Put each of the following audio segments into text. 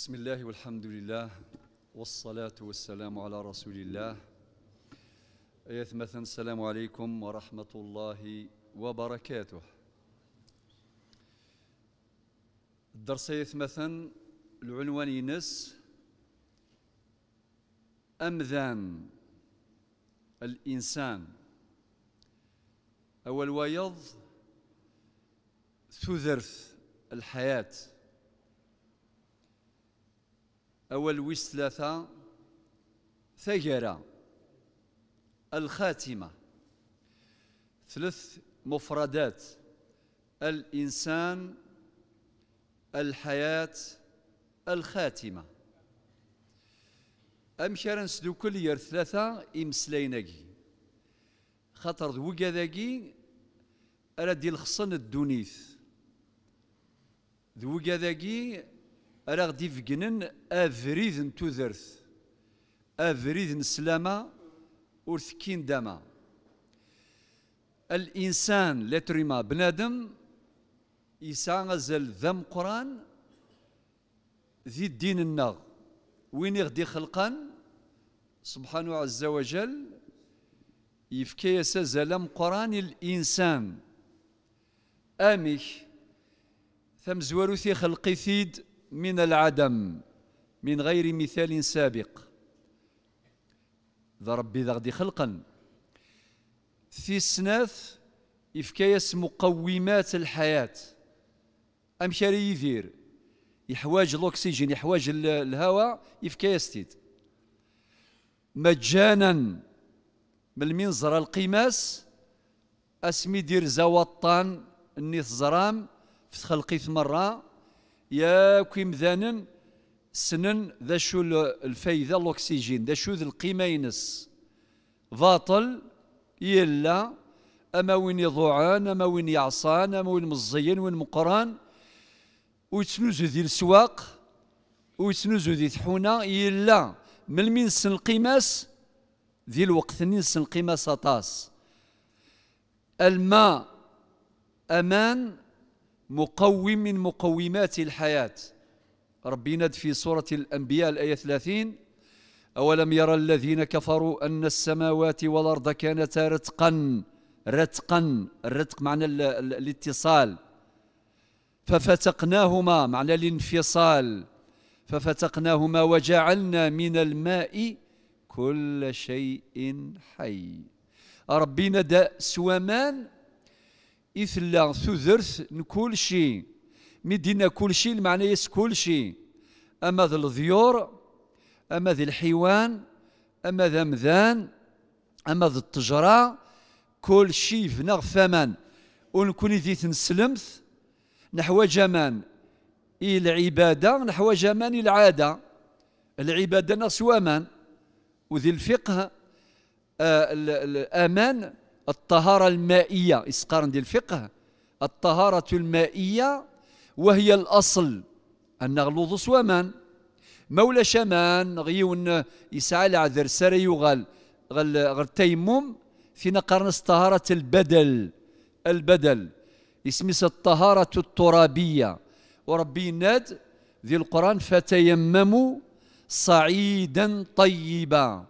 بسم الله والحمد لله والصلاة والسلام على رسول الله أيث مثلا السلام عليكم ورحمة الله وبركاته الدرس أيث مثلا العنوان ينس أمذان الإنسان أول ويض ثذرث الحياة أول ويس ثلاثة ثجرة الخاتمة ثلاث مفردات الإنسان الحياة الخاتمة أمشار نسدو كل ير ثلاثة إمسلينكي خاطر دوكا ذاكي أرادي الخصن الدونيث دوكا ذاكي ara ɣ d افريد abrid افريد سلامة abrid داما الانسان لتريما بنادم يسعى غزل ذم قران ذي الدين النغ وين يغدي خلقان سبحانه عز وجل يفكي يسازل قران الانسان امش ثم زوارو ثي خلقي ثيد من العدم من غير مثال سابق ذا ربي ذا غدي خلقا في السناث إفكايس مقومات الحياة أمشاري يذير يحواج الأكسجين يحواج الهواء إفكايس تيد مجانا من المنظر القماس اسمي دير زوطان النيث زرام في خلقي مرة يا كيم ذانن سنن ذا شو الفايده الاكسجين ذا شو القيمه ينس باطل يلا اما وين يضوعان اما وين يعصان اما وين مزين وين مقران ويتنوزو ذي السواق ويتنوزو ذي تحونا يلا من من سن القيماس ذي الوقت نسن القيماس طاس الماء امان مقوم من مقومات الحياة ربي ند في سورة الأنبياء الآية 30 أولم يرى الذين كفروا أن السماوات والأرض كانتا رتقا رتقا الرتق معنى الاتصال ففتقناهما معنى الانفصال ففتقناهما وجعلنا من الماء كل شيء حي ربنا دا سوامان إثلا سوزرس من شي شيء كل شيء المعنى يس كل شيء أما ذا الضيور أما ذا الحيوان أما ذا مذان أما ذا التجرة كل شيء فنغ ثمن ونكون ذي تنسلمث نحو جمان إلى العبادة نحو من العادة العبادة نص وذي الفقه آه الأمان الطهارة المائية إسقارن ديال الفقه الطهارة المائية وهي الأصل أن غلوظ سوامان مولا شمان غيون يسعى لعذر سري يغال غل غل تيمم فينا قرنس طهارة البدل البدل اسمس الطهارة الترابية وربي ناد ذي القرآن فتيمموا صعيدا طيبا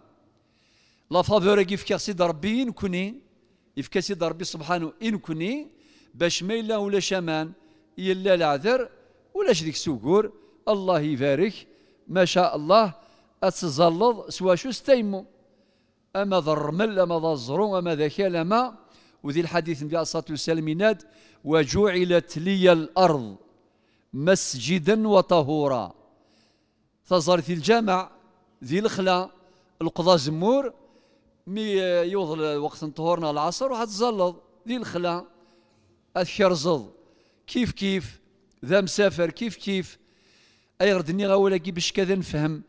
لا فافور كيف كيغسيد ربي كوني يفكا سيدي ربي سبحانه إن كني باش ما يلا ولا شمان يلا العذر ولا شريك سوقور الله يبارك ما شاء الله أتزلظ سوا شو ستيمو أما ذا الرمل أما ذا الزرو أما ذا كلمة وذي الحديث النبي عليه الصلاة والسلام يناد وجعلت لي الأرض مسجدا وطهورا تزار الجامع ذي الخلا القضاء زمور مي يوض وقت طهورنا العصر وعاد تزلط ذي الخلا الشرزض كيف كيف ذا مسافر كيف كيف اي غردني غاولا كي باش كذا نفهم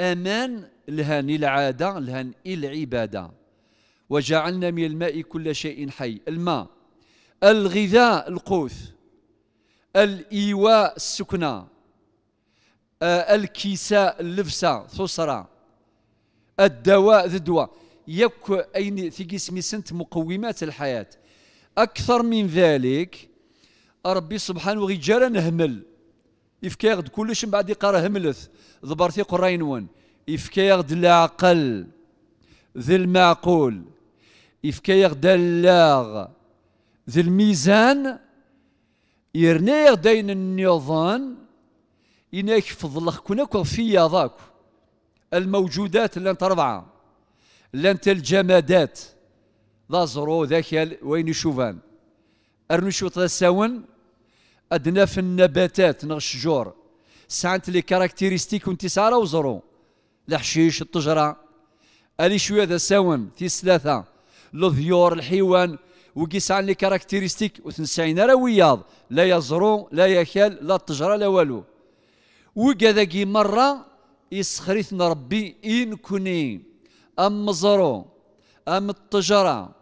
امان لهان العاده لهان العباده وجعلنا من الماء كل شيء حي الماء الغذاء القوث الايواء السكنى الكساء اللبسه ثسرى الدواء ذدوى يك أين في جسم سنت مقومات الحياة أكثر من ذلك ربي سبحانه غيجارا نهمل يفكاغد كلش من بعد يقرا هملث ضبرتي قراينون يفكاغد العقل ذي المعقول يفكاغد اللاغ ذي الميزان يرنيغ دين النظام إنك فضلك كنك في ذاك الموجودات اللي انت ربعه لانت الجمادات لا زرو ذاك وين يشوفان ارنشو تساون ادنا في النباتات نغ الشجور سانت لي كاركتيريستيك وانت سارة وزرو الحشيش الطجرة الي شوية ذا ساون في ثلاثة الضيور الحيوان وكي سعن لي كاركتيريستيك وتنسعين راه وياض لا يزرو لا يكل لا الطجرة لا والو وكذا مرة يسخريتنا ربي إن كنين أم الزرو أم الطجرة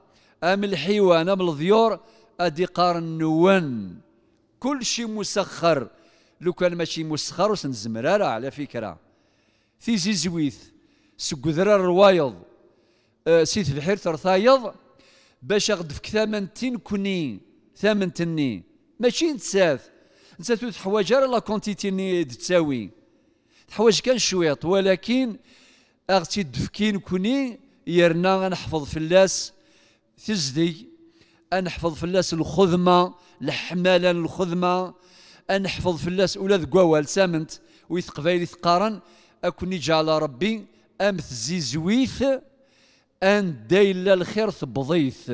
أم الحيوان أم الضيور أدي قرنوان نوان كل شيء مسخر لو كان ماشي مسخر وسنزمرارة على فكرة في زيزويث زويث الروايض روايض أه سيث بحير ترثايض باش غدفك كني كوني تني ماشي نتساف نتساف حوايج لا كونتيتي ني تساوي تحوايج كان شويط ولكن اغتي الدفكين كوني يرنا نحفظ اللاس تزدي نحفظ اللاس الخذمه الحماله الخذمه نحفظ اللاس اولاد قوال سامنت ويثقبايلي ثقارن اكوني جعل ربي أمث زيزويث ان دايل الخير ثبضيث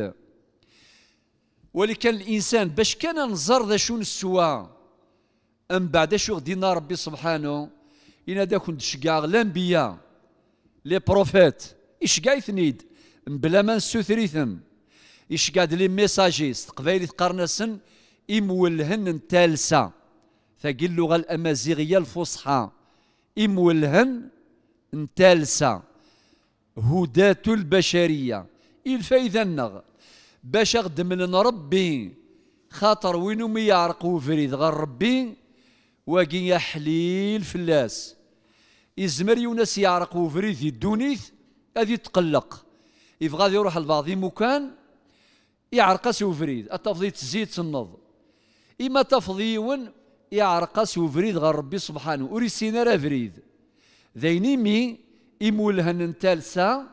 ولكن الانسان باش كان نزر ذا شون السوا ام بعد شو غدينا ربي سبحانه إن داكن دشكاغ الانبياء لي بروفيت ثنيد بلا ما نسوثريثم قاد لي ميساجيست قبايلي تقرنسن إمولهن تالسا ثقي اللغة الأمازيغية الفصحى إمولهن تالسا هداة البشرية إذا نغ باش أخدم ربي خاطر وينو ميعرق وفريد غير ربي واقي حليل فلاس يزمر يونس يعرق وفريد الدونيث هذه تقلق يبغى غادي يروح لبعض مكان يعرقس وفريد التفضي تزيد تنض إما تفضيون يعرقس وفريد غير ربي سبحانه أريسينا راه فريد ذيني مي إمولهن نتالسا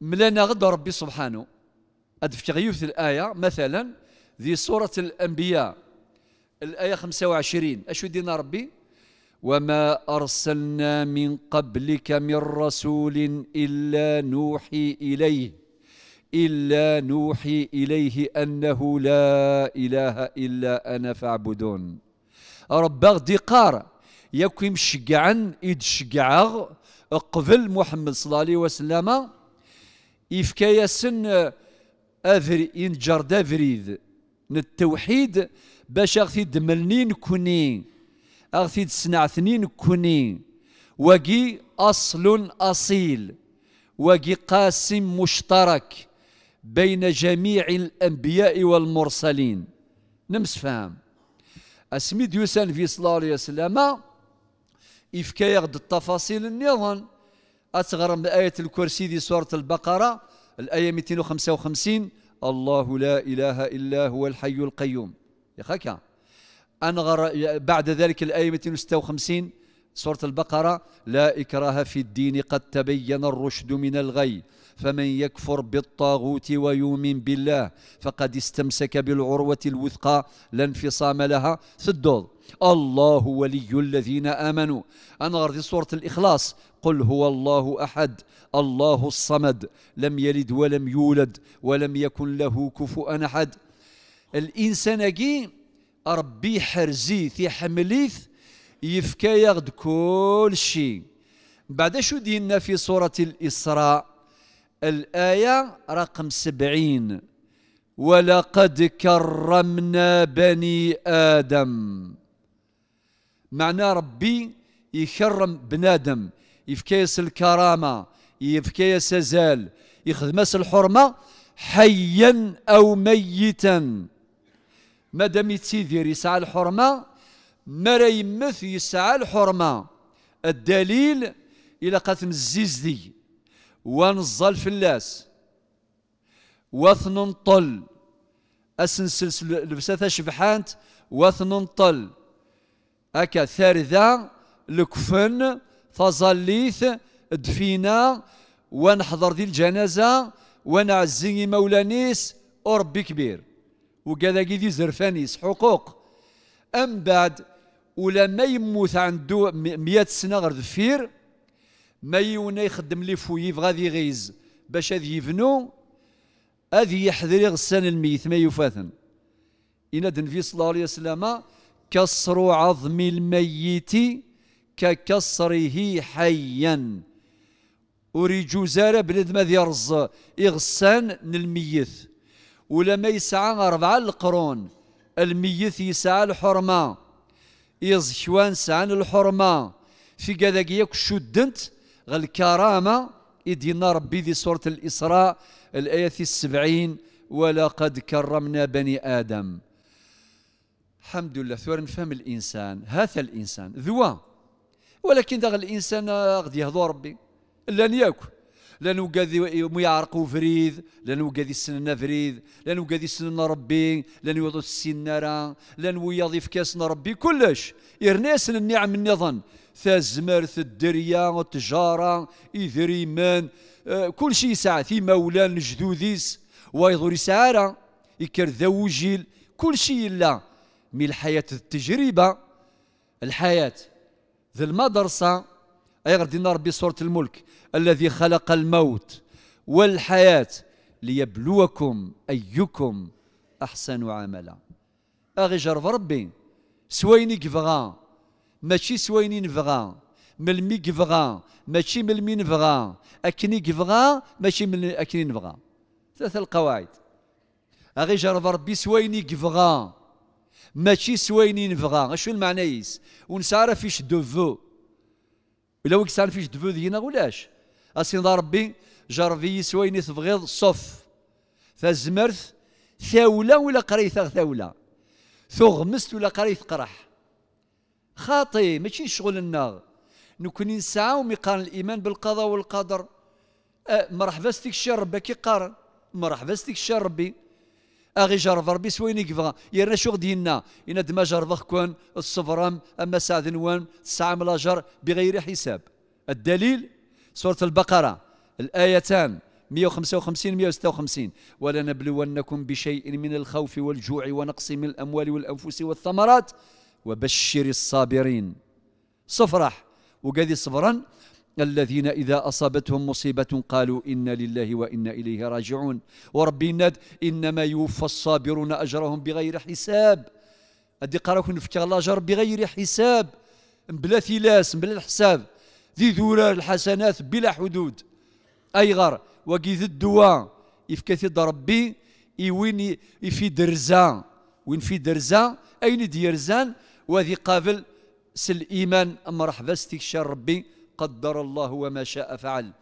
ملانا غد ربي سبحانه أد في غيوث الآية مثلا ذي سورة الأنبياء الآية 25 أشو دينا ربي؟ وما ارسلنا من قبلك من رسول الا نوحي اليه الا نوحي اليه انه لا اله الا انا فاعبدون رباغ قار ياكو مشقعن ايد شقعغ قبل محمد صلى الله عليه وسلم يفكايسن إن جرد دافريد نتوحيد باش اغثي دملنين كوني أغثيد سنع ثنين كوني وقي أصل أصيل وقي قاسم مشترك بين جميع الأنبياء والمرسلين نمس فهم أسمي ديوسان في صلى الله عليه وسلم إفكا يغد التفاصيل النظام أتغرم بآية الكرسي دي سورة البقرة الآية 255 الله لا إله إلا هو الحي القيوم يا خكا أنغر بعد ذلك الآية 256 سورة البقرة لا إكراه في الدين قد تبين الرشد من الغي فمن يكفر بالطاغوت ويؤمن بالله فقد استمسك بالعروة الوثقى لا انفصام لها في الدول الله ولي الذين آمنوا أنا غردي سورة الإخلاص قل هو الله أحد الله الصمد لم يلد ولم يولد ولم يكن له كفؤا أحد الإنسان ربي حرزيث يحمليث يفكا غد كل شيء بعد شو دينا في سورة الإسراء الآية رقم سبعين ولقد كرمنا بني آدم معنى ربي يكرم بنادم يفكيس الكرامة يفكيس زال يخدمس الحرمة حيا أو ميتا مادام يتيدير يسعى الحرمه ما راه يمث يسعى الحرمه الدليل الى قاتم الزيزدي ونظل فلاس طل اسنسلس لبساتها شبحانت طل هكا ثارذا لكفن فظليث دفينا ونحضر دي الجنازه ونعزي مولانيس أوربي كبير وقال كي زرفانيس حقوق أم بعد ولا ما يموت عنده 100 سنة غير ذفير ما يونا يخدم لي فويف غادي يغيز باش هذا يفنو هذه يحذر غسان الميت ما يفاثن إن النبي صلى الله عليه وسلم كسر عظم الميت ككسره حيا أريجو زار بلد ما يرز إغسان الميت ولا ما يسعى أربعة القرون الميت يسعى الحرمة يز شوان سعان الحرمة في كذاك ياك شدنت الكرامة يدينا ربي ذي سورة الإسراء الآية السبعين ولقد كرمنا بني آدم الحمد لله ثور نفهم الإنسان هذا الإنسان ذوا ولكن داغ الإنسان آه، غادي يهضر ربي لن ياكل لانه قاذي ميعرق فريد لانه قاذي سننا فريد لانه قاذي سننا ربي لانه يوضو السنارة لانه يضي في كاسنا ربي كلش ارناس النعم النظن تازمرت الدرية التجارة إذريمان آه كل شيء ساعة في مولان جدوديس ويضري سعارة يكر ذوجيل كل شيء إلا من الحياة التجربة الحياة ذا المدرسة أي دينا ربي سورة الملك الذي خلق الموت والحياة ليبلوكم أيكم أحسن عملا أغي جرف ربي سويني كفغا ماشي سويني نفغا ملمي كفغا ماشي ملمي نفغا أكني كفغا ماشي من أكني نفغا ثلاثة القواعد أغي جرف ربي سويني كفغا ماشي سويني نفغا شو المعنى يس ونسعر فيش دوفو الا سان فيش دفو دينا ولاش اسينا ربي جربي يسوى إني تبغيض صف فزمرت ثاولة ولا قريت ثاولة ثغمست ولا قريت قرح خاطي ماشي شغل النار نكون نسعى ميقارن الإيمان بالقضاء والقدر أه مرحبا ستيك الشيء ربي كيقارن مرحبا ستيك ربي اغي جرف ربي وين يكفغا يرنا شو غدينا إن دما جرف كون الصفرام أما سعد نوان تسعة ملاجر بغير حساب الدليل سورة البقرة الآيتان 155 156 ولنبلونكم بشيء من الخوف والجوع ونقص من الأموال والأنفس والثمرات وبشر الصابرين صفرح وقادي صفرا الذين إذا أصابتهم مصيبة قالوا إنا لله وإنا إليه راجعون وربي الناد إنما يوفى الصابرون أجرهم بغير حساب أدي قراو الله الأجر بغير حساب بلا ثلاث بلا الحساب ذي ذولا الحسنات بلا حدود أي غر وقيذ الدواء يفكثي ربي يوين في درزان وين في درزان أين ديرزان وذي قابل سل إيمان أما رحبا استكشار ربي قدر الله وما شاء فعل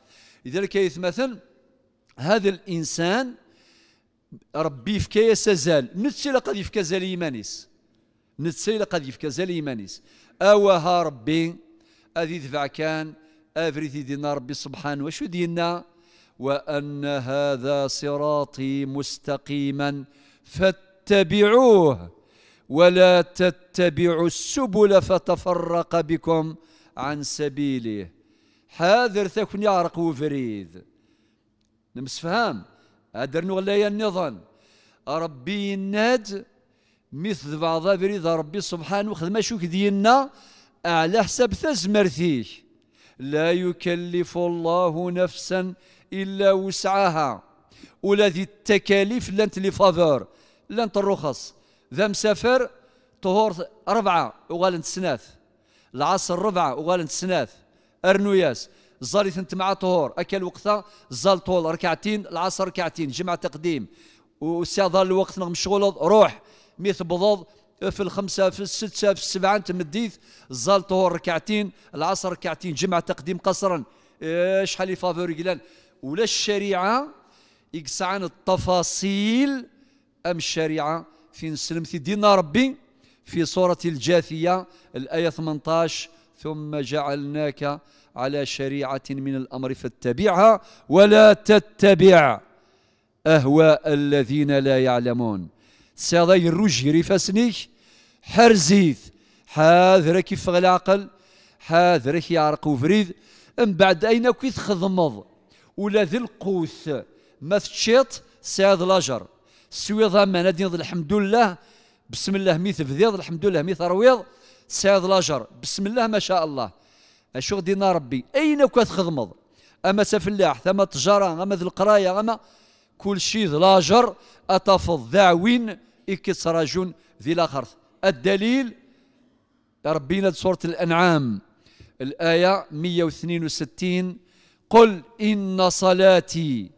لذلك يتمثل هذا الانسان ربي فكايا يسازال نتسي لقد يفكا زال يمانيس نتسي لقد يفكا زال يمانيس اواها ربي اذي دفع كان افريتي دينا ربي سبحانه وشو دينا وان هذا صراطي مستقيما فاتبعوه ولا تتبعوا السبل فتفرق بكم عن سبيله حاذر ثكن يعرق وفريد نمسفهام أدر نغلي النظام ربي يناد مثل بعض بريد ربي سبحانه ما شوك دينا على حسب تزمرتيه لا يكلف الله نفسا الا وسعها ولذي التكاليف لانت لي لنت لانت الرخص ذا مسافر طهور أربعة وغالنت سناث العصر ربعة وغال سناث أرنوياس الزالي ثنت مع طهور أكل وقتها زال طول ركعتين العصر ركعتين جمع تقديم وساع ظل الوقت مشغول روح ميث بضض في الخمسة في الستة في السبعة أنت مديث زال طهور ركعتين العصر ركعتين جمع تقديم قصرا إيه، شحال يفافوري قلال ولا الشريعة يقص عن التفاصيل أم الشريعة فين نسلم في دين ربي في سورة الجاثية الآية 18 ثم جعلناك على شريعة من الأمر فاتبعها ولا تتبع أهواء الذين لا يعلمون سيضي الرجي فسنيك حرزيث حاذرك في العقل حاذرك يا يعرق وفريد من بعد أين كي تخضمض ولا ذي القوس ما تشيط سياد الأجر سويضا ما الحمد لله بسم الله ميث فذيض الحمد لله ميث رويض سعيد لاجر بسم الله ما شاء الله اشو دينا ربي اين كتخدمض اما سفلاح ثم تجاره اما ذي القرايه اما كل شيء لاجر اتفض داوين اكسراجون ذي الاخر الدليل ربينا سورة الأنعام الآية 162 قل إن صلاتي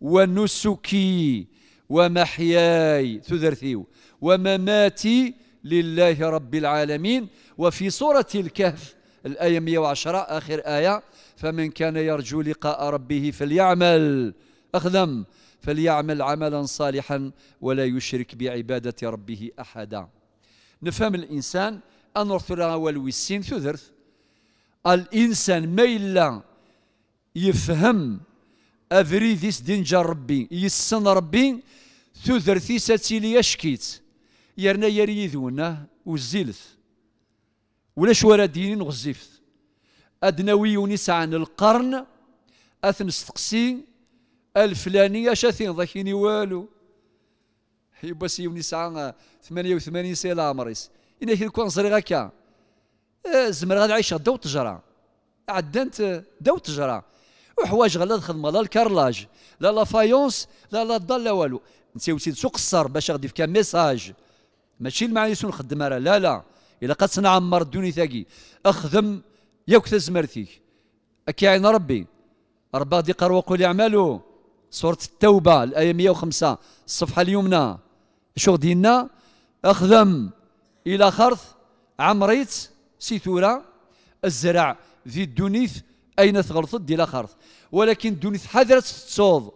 ونسكي ومحياي تذرثيو ومماتي لله رب العالمين وفي سورة الكهف الآية 110 آخر آية فمن كان يرجو لقاء ربه فليعمل أخذم فليعمل عملا صالحا ولا يشرك بعبادة ربه أحدا نفهم الإنسان أن رثرا والوسين تذرث الإنسان ما إلا يفهم أفريديس دينجا ربي يسن ربي ثُذرثي ساتيلي أشكيت يرنا يريدونا وزيلث ولا شوارا دينين غزيفت أدنوي ونسعى عن القرن أثن استقسي الفلاني شاثين ضاكيني والو يبس ونسعى عن 88 سي لامريس إنا كي نكون زري كان زمر غاد عايشة دو تجرة عدنت دو تجرى وحواج غلا خدمة لا الكارلاج لا لا فايونس لا لا الضال لا والو نسيوتي تقصر باش غادي كان ميساج ماشي المعانيس نخدم راه لا لا الا قد نعمر الدنيا ثاقي اخدم ياك تزمرتي اكي عين ربي ربي غادي يقرا وقل اعملوا سورة التوبة الآية 105 الصفحة اليمنى شو ديننا أخدم إلى خرث عمريت سيثورة الزرع ذي الدنيث أين ثغلطت الى خرث ولكن الدنيث حذرت تصوض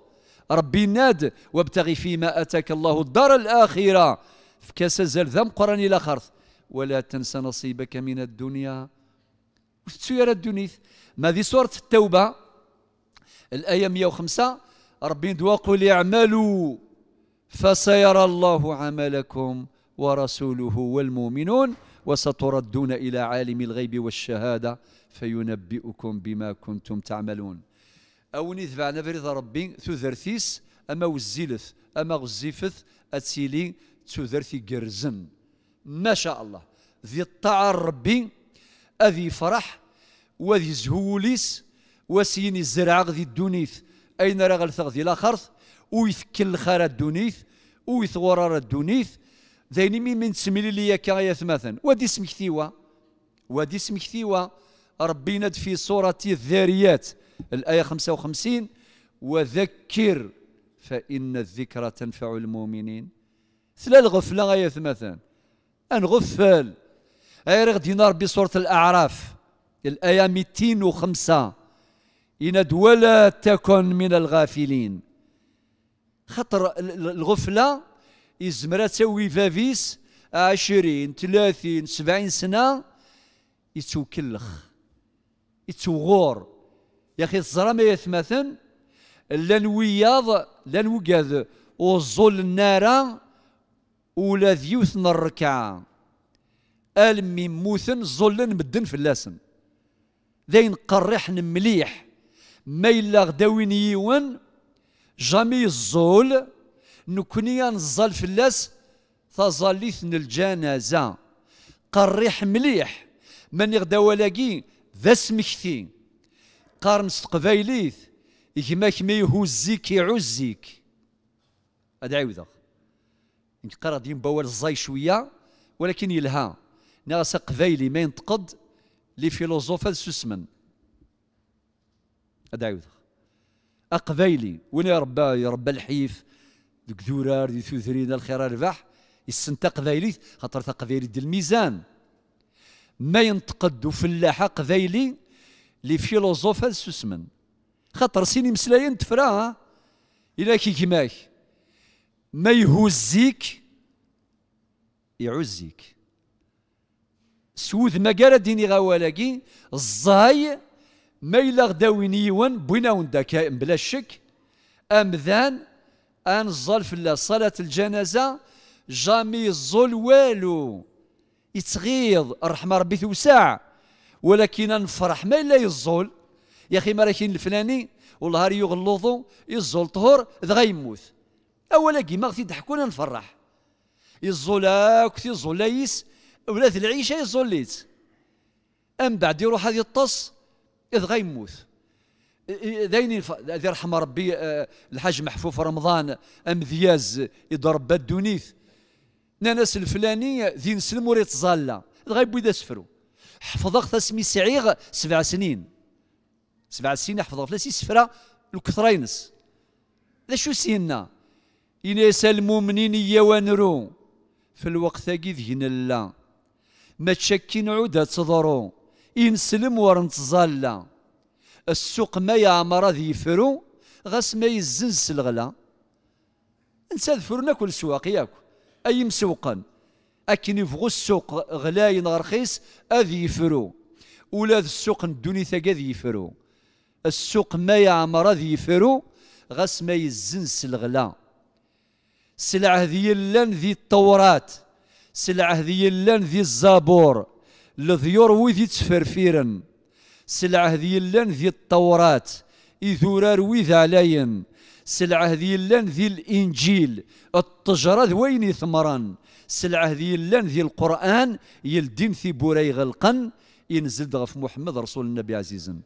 ربي ناد وابتغي فيما أتاك الله الدار الآخرة فكاس قران قراني خرث ولا تنسى نصيبك من الدنيا وشتو يرى الدنيث ما ذي سورة التوبة الآية 105 ربي دوا قل اعملوا فسيرى الله عملكم ورسوله والمؤمنون وستردون إلى عالم الغيب والشهادة فينبئكم بما كنتم تعملون أوني تبعنا بريد ربي ثوذرثيس أما وزيلث أما غزيفث أتسيلي ثوذرثي قرزن ما شاء الله ذي الطاعة ربي أذي فرح وذي زهوليس وسيني الزرع غذي الدونيث أين رغل ثغذي لاخرث ويثكل الخارة الدونيث ويثورار الدونيث ذيني مين من تسميلي لي كاية مثلا ودي ثيوة ودي ثيوة ربي ند في صورة الذاريات الآية 55 وذكر فإن الذكرى تنفع المؤمنين سلا الغفلة غاية مثلا غفل آية غادي دينار سورة الأعراف الآية 205 إن ولا تكن من الغافلين خطر الغفلة يزمر تسوي فافيس عشرين ثلاثين سبعين سنة يتوكلخ يتوغور يا اخي الزرامه يثمثن لا وياض لا وقاذ وزول النار ولا ذيوث الركعه المي موثن زولن مدن فلاسن ذين قرحن مليح ما إلا غداوين يون جامي الزول نكوني نزل فلاس تظليثن الجنازة قريح مليح من غدا ولاقي ذا سمكتين قارن س تقبايليت ما يهزك يعزك أدعي عاوده انت قرا ديم بوال الزاي شويه ولكن يلها ناس قبايلي ما ينتقد لي فيلوزوف سوسمن أدعي عاوده اقبايلي وين ربا ربا الحيف ديك ذورار دي ثوثرين الخير الربح يسنت قبايلي خاطر ثقبايلي ديال الميزان ما ينتقد فلاح قبايلي لي فيلوزوف هاد سوسمن خاطر سيني مسلاين تفرا الى كي كيماك ما يهزيك يعزيك سوذ ما قال ديني غوالاكي الزاي ما إلا غداوين يوان بوينا دا كائن بلا شك أمذان أن الزول في صلاة الجنازة جامي الظل والو يتغيظ الرحمة ربي توسع ولكن نفرح ما إلا يزول يا أخي ما راه كاين الفلاني والله يغلوظو يزول طهور ذا غيموت أولا كيما غادي يضحكونا نفرح يزول كثير يزول لايس ولاد العيشة يزول ليت أم بعد يروح هذه يطص إذ غيموت ذين ذي رحم ربي آه، الحاج محفوف رمضان ام ذياز يضرب الدونيث ناناس الفلاني ذي نسلم وريت زالا غيبو سفرو حفظت اسمي سعيغ سبع سنين سبع سنين حفظ فلاسي سفرة الكثرينس ذا شو سينا ينسى المؤمنين يا ونرو في الوقت ذي ذهن لا ما تشكي عودة تضرو ينسلم لا السوق ما يعمر ذي يفرو غاس ما يزنس الغلا نسال ذفرنا كل سواق ياك اي مسوقا أكن يفغو السوق غلاين رخيص أذي يفرو ولا السوق الدوني ذي يفرو السوق ما يعمر أذي يفرو غاس ما يزنس الغلا سلعة ذي اللان ذي الطورات سلعة ذي اللان ذي الزابور لذيور وذي تفرفيرن سلعة ذي اللان ذي الطورات إذورار وذي علاين سلعة ذي اللان ذي الإنجيل التجرة ذوين ثمران سلعة ذي اللان ذي القرآن يلدين في بوري غلقن ينزل دغف محمد رسول النبي عزيزا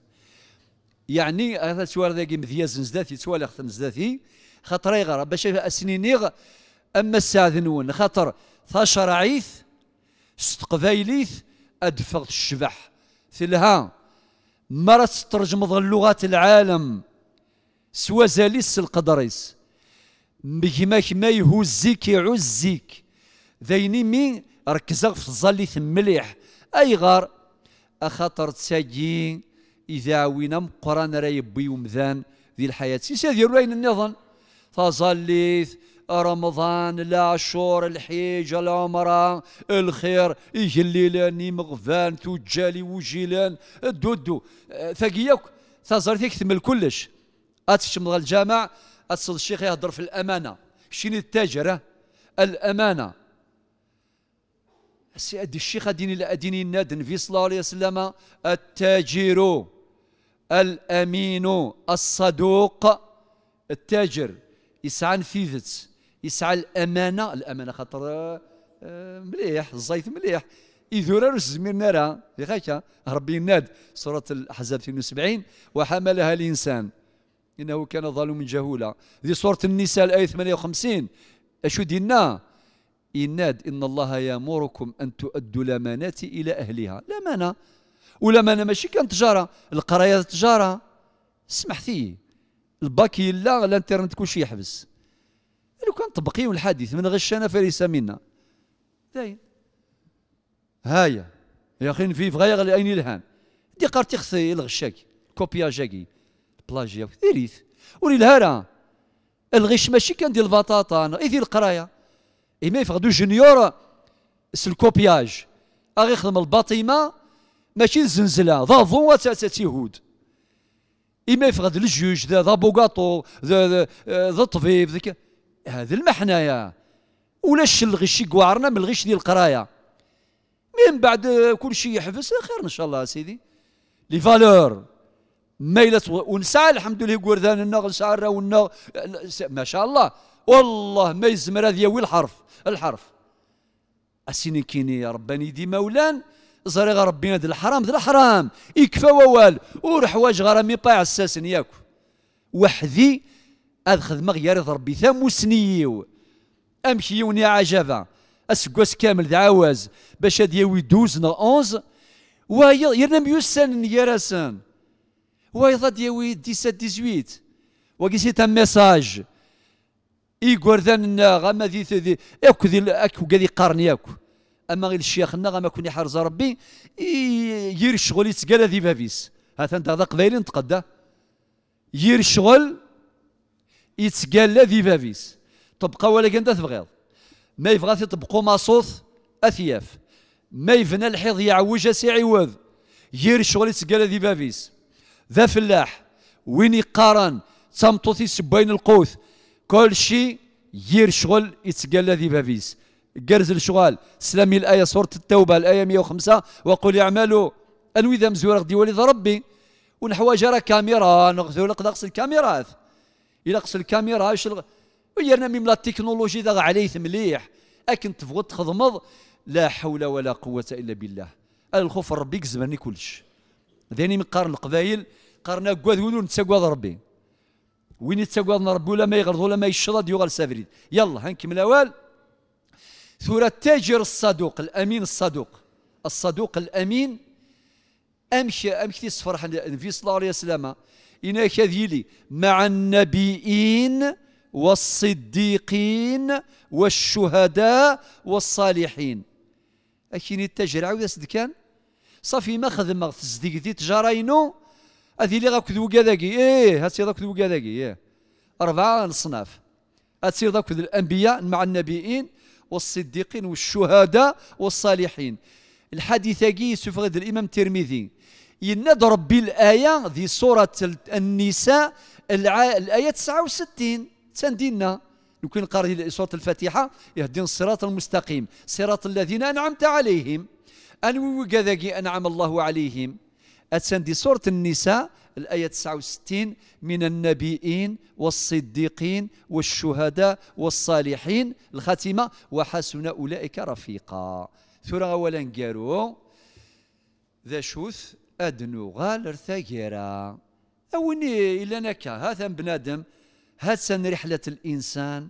يعني هذا سوار ذاك مذياز نزداثي سوار خت نزداثي خاطر يغرى باش اسنينيغ اما الساذنون خاطر ثاشر عيث ستقبايليث ادفغت الشبح ثلها ما تترجم اللغات العالم زاليس القدريس مهما ما يهزيك يعزيك ذيني مي ركزا في الظليث مليح اي غار اخاطر تساجي اذا عوينا مقران راه يبي ومذان ذي الحياه سي ديال راين النظام فظليث رمضان شور الحيج العمرة الخير يجليلاني مغفان توجالي وجيلان الدودو أه، ثقيك تظهر تكتمل كلش اتشمل الجامع اتصل الشيخ يهضر في الامانه شنو التاجر الامانه سي ادي الشيخ اديني لا اديني نادن في صلى الله عليه وسلم التاجر الامين الصدوق التاجر يسعى نفيذت يسعى الامانه الامانه خاطر آه، مليح الزيت مليح إذورا الزمير نرى يا ربي يناد سورة الأحزاب 72 وحملها الإنسان إنه كان ظالما جهولا ذي سورة النساء الآية 58 أشو دينا إناد إن الله يأمركم أن تؤدوا الأمانات إلى أهلها الأمانة والأمانة ماشي كان تجارة القراية تجارة سمح فيه لا يلا الانترنت كلشي يحبس لو كان طبقي الحديث من غشنا فليس منا داين هايا يا اخي في فغير اين الهان دي قارتي خصي الغشاك كوبيا جاكي بلاجيا ديريت وليلها راه الغش ماشي ديال البطاطا انا ايدي القرايه اي مي فغدو جونيور سلكوبياج اغي يخدم الباطيمه ماشي الزنزله ضافو تاع تيهود إيه مي فغد الجوج ذا ذا بوغاطو ذا ذا الطبيب ذاك هذا حنايا ولا الغش يقوارنا من الغش ديال القرايه من بعد كل شيء يحبس خير ان شاء الله سيدي لي فالور ميلس ونساء الحمد لله قرذان النغ نساء الرون ما شاء الله والله ما يزمر هذا يوي الحرف الحرف السنين كيني يا رباني دي مولان زري ربي هذا الحرام ذا الحرام يكفى ووال ورحواج غرامي باع الساسن ياك وحدي هذا خدمة غير ربي ثاموسنيو امشي يوني عجبه اسكواس كامل دعاواز باش هاد يوي 12 نا 11 ويرنا ميوسان يراسان 17 18 وكي سي ان ميساج إيغوردان غاما ذي ذي أكو ذي أكو قاذي قارني أكو أما غير الشيخنا غاما كوني حرز ربي يير الشغل يتقال ذي بابيس هذا أنت هذا قبيل نتقدا يير الشغل يتقال ذي بابيس تبقى ولا كان تبغيض ما يبغى تطبقوا مصوث أثياف ما يفنى الحيض يعوج سي عوض يير الشغل يتقال ذي بابيس ذا فلاح وين يقارن تمطوثي سباين القوث كل شيء يير شغل يتقال ذي بافيس قرز الشغال سلامي الآية سورة التوبة الآية 105 وقل اعملوا أنوي ذا مزور غدي ولد ربي ونحواج راه كاميرا نغزو لقد الكاميرات الى قص الكاميرا اش ويرنا من لا تكنولوجي ذا عليه مليح أكن تفوت تخضمض لا حول ولا قوة إلا بالله الخوف ربي كزمرني كلش ذاني من قرن القبايل قرنا كواذ ولو نتساكواذ ربي وين يتساكواذ ربي ولا ما يغرض ولا ما يشرد يغال سافريد يلا هنكمل اوال ثورة التاجر الصدوق الامين الصدوق الصدوق الامين امشي امشي صفرح في صلى الله عليه وسلم إنا كذيلي مع النبيين والصديقين والشهداء والصالحين أكيني التجرع ويسد كان صافي ما خدمه تزديك دي التجاره ينو هذه اللي غاك ذوكا ذاكي ايه هاتي ذاك ذوكا ذاكي ايه اربعه نصناف هاتي ذاك الانبياء مع النبيين والصديقين والشهداء والصالحين الحديث كي سفغد الامام الترمذي يناد ربي الايه ذي سوره النساء الع... الايه 69 تندينا لو كان قرأ سوره الفاتحه يهدين الصراط المستقيم صراط الذين انعمت عليهم أنوي وكذاكي أنعم الله عليهم أتسان دي سورة النساء الآية 69 من النبيين والصديقين والشهداء والصالحين الخاتمة وحسن أولئك رفيقا ثورة أولا قالوا ذا شوث أدنو غال رثاقيرا أوني إلا نكا هذا بنادم هاتسان رحلة الإنسان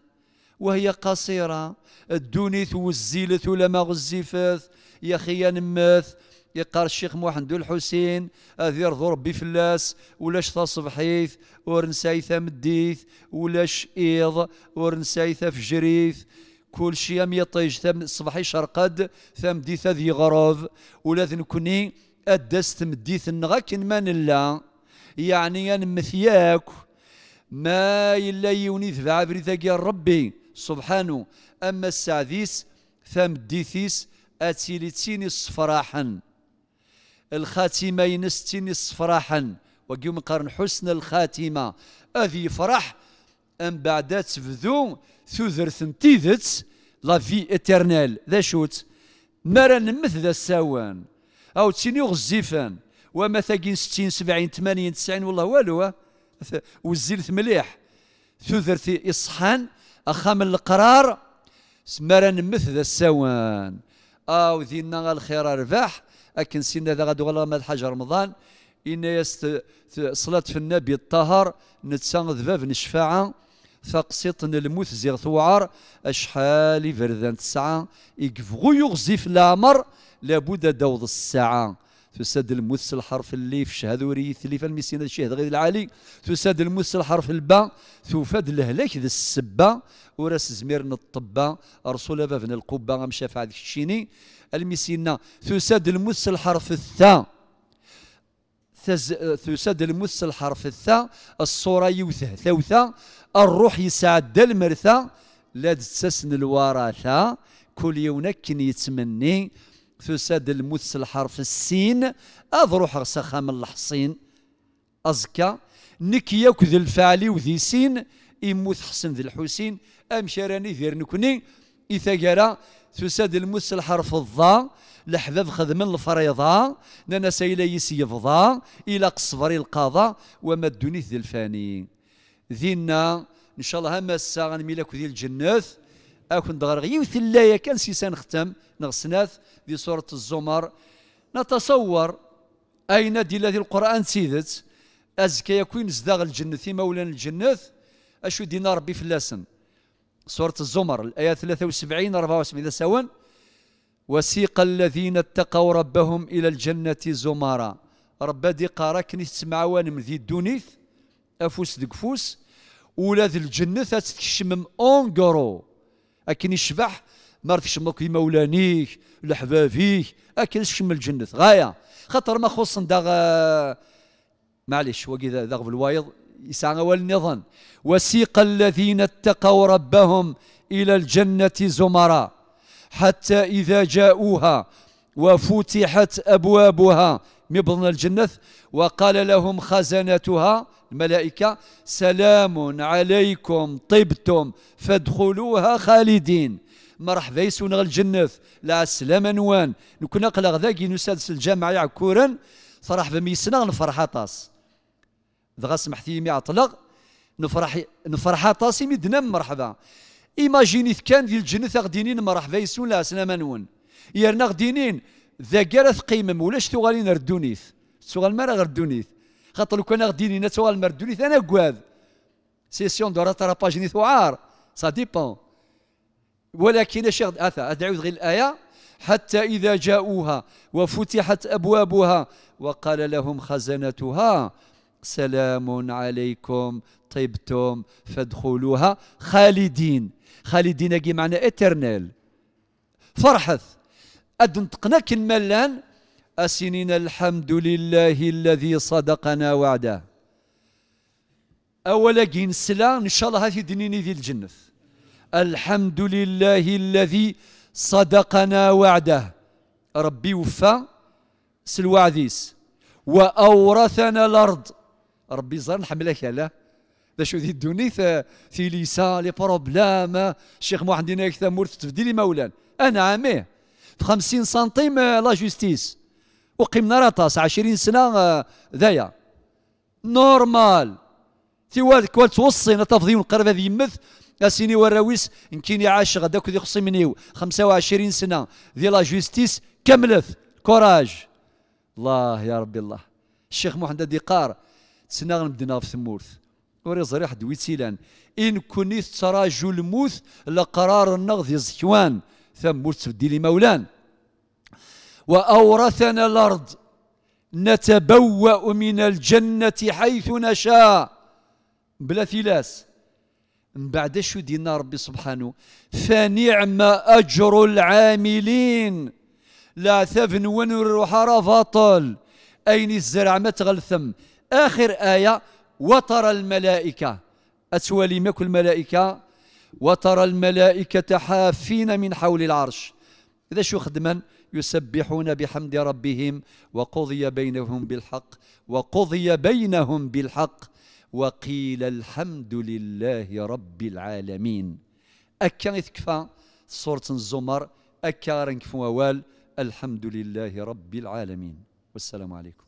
وهي قصيرة الدونيث والزيلث ولا ما غزيفات يا خيا نماث يقار الشيخ محمد الحسين اذير ضرب ربي فلاس ولاش تصبحيث ورنسايثة مديث ولاش ايض ورنساي فجريث كل شيء ام يطيج ثم صبحي شرقد ثم ديثة ذي غروف ولا ذنكني ادست مديث النغا كن الله يعني أن مثياك ما يلا يوني ذبع بريثاكي ربي سبحانه أما السعديس ثم الديثيس أتيلي صفراحا الصفراحا الخاتمة ينستيني الصفراحا وقيوم قرن حسن الخاتمة أذي يفرح أم بعد تفذو ثوذر تيذت لا في اترنال ذا شوت مرا نمثل ذا السوان أو تيني غزيفان وما ثاقين ستين سبعين ثمانين تسعين والله والو وزيلت مليح ثوذرث إصحان أخام القرار سمارا نمث ذا السوان أو آه، ذينا الخير أرباح أكن سينا ذا غدو غلا ماد حاجة رمضان إن يست صلاة في النبي الطهر نتسان ذباب نشفاعة فقسيط الموت زيغ ثوعر أشحال فردان تسعة إكفغو يغزي في الأمر لابد دوض الساعة تسد المس الحرف الليف شهد وريث الليف المسينة الشهد غير العالي تسد المس الحرف الباء توفد الهلاك ذا السبة وراس زمير الطبة رسول بابن القبة مشافع ذاك الشيني المسينة تسد المس الحرف الثاء تساد تسد المس الحرف الثاء الصورة يوثه ثوثة الروح يسعد المرثى لا تسسن الوراثة كل يوم يتمني تساد الموت الحرف السين أضروح روح سخام الحصين ازكى نك ياك الفعلي وذي سين يموت حسن ذي الحسين امشاراني ذير نكني إثاقرا تساد الموت الحرف الضا خذ من الفريضة نانا سيلا يسيفضا إلى قصفر القضاء وما الدنيا ذي الفاني ذينا إن شاء الله هما الساعة نميلك ذي الجنة أكون دغرغي وثلايا كان سيسان ختم نغسناث في سورة الزمر نتصور أين دي الذي القرآن سيدت أزكى يكون زداغ الجنة مولان الجنة أشو دينا ربي فلاسن سورة الزمر الآية 73 74 إذا سوا وسيق الذين اتقوا ربهم إلى الجنة زمارا ربا دي قارك نسمع من ذي الدونيث أفوس دقفوس ولا ذي الجنة تتكشمم أونغرو أكن يشبح ما عرف يشمك لمولانيك لحبابي اكل شم الجنة غايه خاطر ما خص داغ معليش داغ في الوايض يسعى والنظام وسيق الذين اتقوا ربهم الى الجنه زمرا حتى اذا جاءوها وفتحت ابوابها من الجنه وقال لهم خزنتها الملائكه سلام عليكم طبتم فادخلوها خالدين مرحبا يسون غل الجنة لا سلام نوان نكون قلق ذاكي نسادس الجامعة يعكورا صراحة ميسنا نفرح طاس دغا سمحتي مي عطلق نفرح نفرح طاسي مدنا مرحبا ايماجيني كان ديال الجنة غدينين مرحبا يسون لا سلام نوان يرنا غدينين ذا قرث قيمم ولاش تغالين ردونيث تغال مرا غردونيث خاطر لو كان غدينين تغال مردونيث انا كواد سيسيون دو راتراباج نيث وعار سا ديبون ولكن شيخ أثا أدعوذ غير الآية حتى إذا جاءوها وفتحت أبوابها وقال لهم خزنتها سلام عليكم طيبتم فادخلوها خالدين خالدين كي معنا اترنال فرحث أدنتقنا كلمة الان أسنين الحمد لله الذي صدقنا وعده أولا كي نسلا إن شاء الله هذه دنيني ذي الجنة الحمد لله الذي صدقنا وعده ربي وفى سلوعديس وأورثنا الأرض ربي زار نحملك لا ذا شو ذي الدنيا في ليسا لي بروبلام الشيخ محمد هناك ثمورت تفديلي مولان أنا عاميه في 50 سنتيم لا جوستيس وقيمنا راطاس 20 سنة آه، ذايا نورمال تي والك والتوصينا تفضي ونقرب هذه يمث اسيني وراويس كيني عاش هذاك ذي منيو 25 سنه ذي لا جوستيس كملت كوراج الله يا ربي الله الشيخ محمد ديقار سنا غنبدنا في ثمورث وري زريح دويتيلان ان كنت تراجو الموت لقرار النغذ زكوان ثمورت تبدي لي مولان واورثنا الارض نتبوأ من الجنة حيث نشاء بلا ثلاث من بعد شو دينا ربي سبحانه فنعم أجر العاملين لا ثفن ونروح رفاطل أين الزرع ما تغلثم آخر آية وترى الملائكة أتولي كل الملائكة وترى الملائكة حافين من حول العرش إذا شو خدما يسبحون بحمد ربهم وقضي بينهم بالحق وقضي بينهم بالحق وقيل الحمد لله رب العالمين أكا إثكفا سورة الزمر أكا رنكفوا الحمد لله رب العالمين والسلام عليكم